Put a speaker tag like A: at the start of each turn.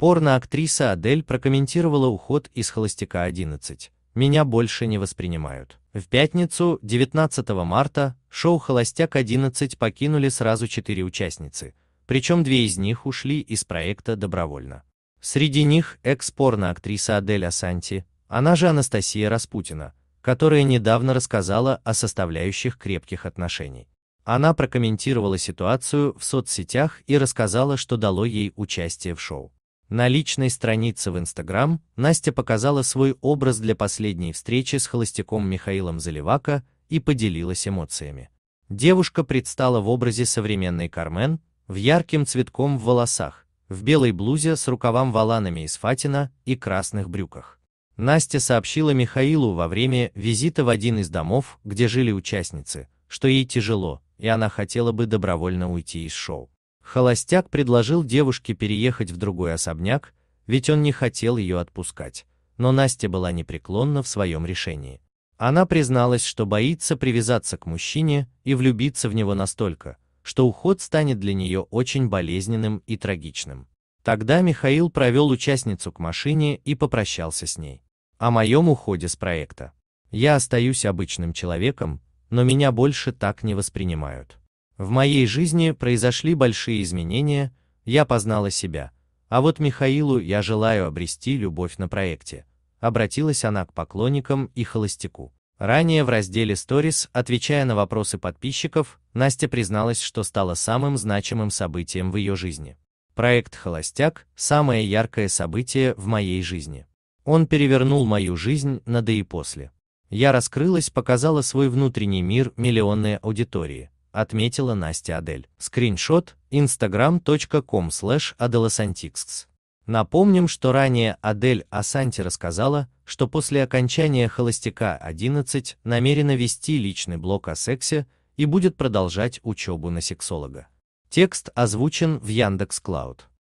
A: Порно-актриса Адель прокомментировала уход из «Холостяка-11». «Меня больше не воспринимают». В пятницу, 19 марта, шоу «Холостяк-11» покинули сразу четыре участницы, причем две из них ушли из проекта добровольно. Среди них экс-порно-актриса Адель Асанти, она же Анастасия Распутина, которая недавно рассказала о составляющих крепких отношений. Она прокомментировала ситуацию в соцсетях и рассказала, что дало ей участие в шоу. На личной странице в Инстаграм Настя показала свой образ для последней встречи с холостяком Михаилом Заливака и поделилась эмоциями. Девушка предстала в образе современной Кармен, в ярким цветком в волосах, в белой блузе с рукавом валанами из фатина и красных брюках. Настя сообщила Михаилу во время визита в один из домов, где жили участницы, что ей тяжело, и она хотела бы добровольно уйти из шоу. Холостяк предложил девушке переехать в другой особняк, ведь он не хотел ее отпускать, но Настя была непреклонна в своем решении. Она призналась, что боится привязаться к мужчине и влюбиться в него настолько, что уход станет для нее очень болезненным и трагичным. Тогда Михаил провел участницу к машине и попрощался с ней. О моем уходе с проекта. Я остаюсь обычным человеком, но меня больше так не воспринимают. В моей жизни произошли большие изменения, я познала себя, а вот Михаилу я желаю обрести любовь на проекте. Обратилась она к поклонникам и холостяку. Ранее в разделе Stories, отвечая на вопросы подписчиков, Настя призналась, что стало самым значимым событием в ее жизни. Проект «Холостяк» – самое яркое событие в моей жизни. Он перевернул мою жизнь на «да» и «после». Я раскрылась, показала свой внутренний мир миллионной аудитории, отметила Настя Адель. Скриншот instagram.com slash Напомним, что ранее Адель Асанти рассказала, что после окончания «Холостяка-11» намерена вести личный блог о сексе и будет продолжать учебу на сексолога. Текст озвучен в Яндекс.Клауд.